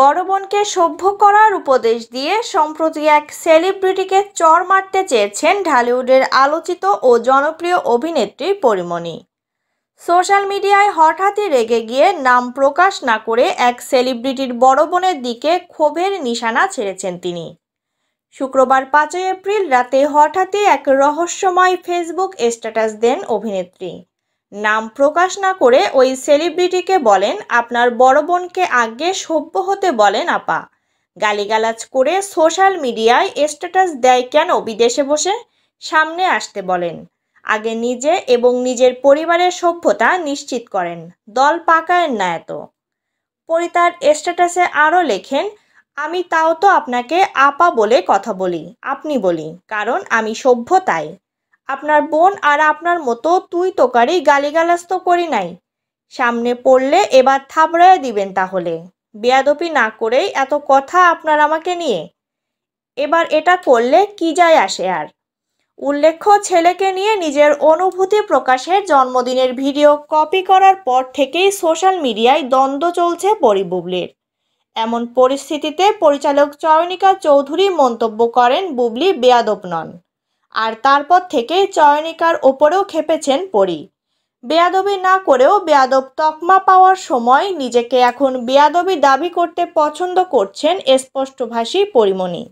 বড় বোনকে সভ্য করার উপদেশ দিয়ে সম্প্রতি এক সেলিব্রিটিকে চর মারতে চেয়েছেন ঢালিউডের আলোচিত ও জনপ্রিয় অভিনেত্রী পরিমণি সোশ্যাল মিডিয়ায় হঠাৎই রেগে গিয়ে নাম প্রকাশ না করে এক সেলিব্রিটির বড় বোনের দিকে ক্ষোভের নিশানা ছেড়েছেন তিনি শুক্রবার পাঁচই এপ্রিল রাতে হঠাৎই এক রহস্যময় ফেসবুক স্ট্যাটাস দেন অভিনেত্রী নাম প্রকাশ না করে ওই সেলিব্রিটিকে বলেন আপনার বড় বোনকে আগে সভ্য হতে বলেন আপা গালিগালাজ করে সোশ্যাল মিডিয়ায় স্ট্যাটাস দেয় কেন বিদেশে বসে সামনে আসতে বলেন আগে নিজে এবং নিজের পরিবারের সভ্যতা নিশ্চিত করেন দল পাকায়েন না এত পরিতার স্ট্যাটাসে আরও লেখেন আমি তাও তো আপনাকে আপা বলে কথা বলি আপনি বলি কারণ আমি সভ্যতাই আপনার বোন আর আপনার মতো তুই তোকারি গালিগালাজ তো করি নাই সামনে পড়লে এবার থাবড়ায় দিবেন তাহলে বেয়াদপি না করেই এত কথা আপনার আমাকে নিয়ে এবার এটা করলে কি যায় আসে আর উল্লেখ্য ছেলেকে নিয়ে নিজের অনুভূতি প্রকাশের জন্মদিনের ভিডিও কপি করার পর থেকেই সোশ্যাল মিডিয়ায় দ্বন্দ্ব চলছে পরিবুবলির এমন পরিস্থিতিতে পরিচালক চয়নিকা চৌধুরী মন্তব্য করেন বুবলি বেয়াদব নন আর তারপর থেকে চয়নিকার ওপরেও খেপেছেন পরি বেয়াদবি না করেও বেয়াদব তকমা পাওয়ার সময় নিজেকে এখন বেয়াদবি দাবি করতে পছন্দ করছেন স্পষ্টভাষী পরিমণি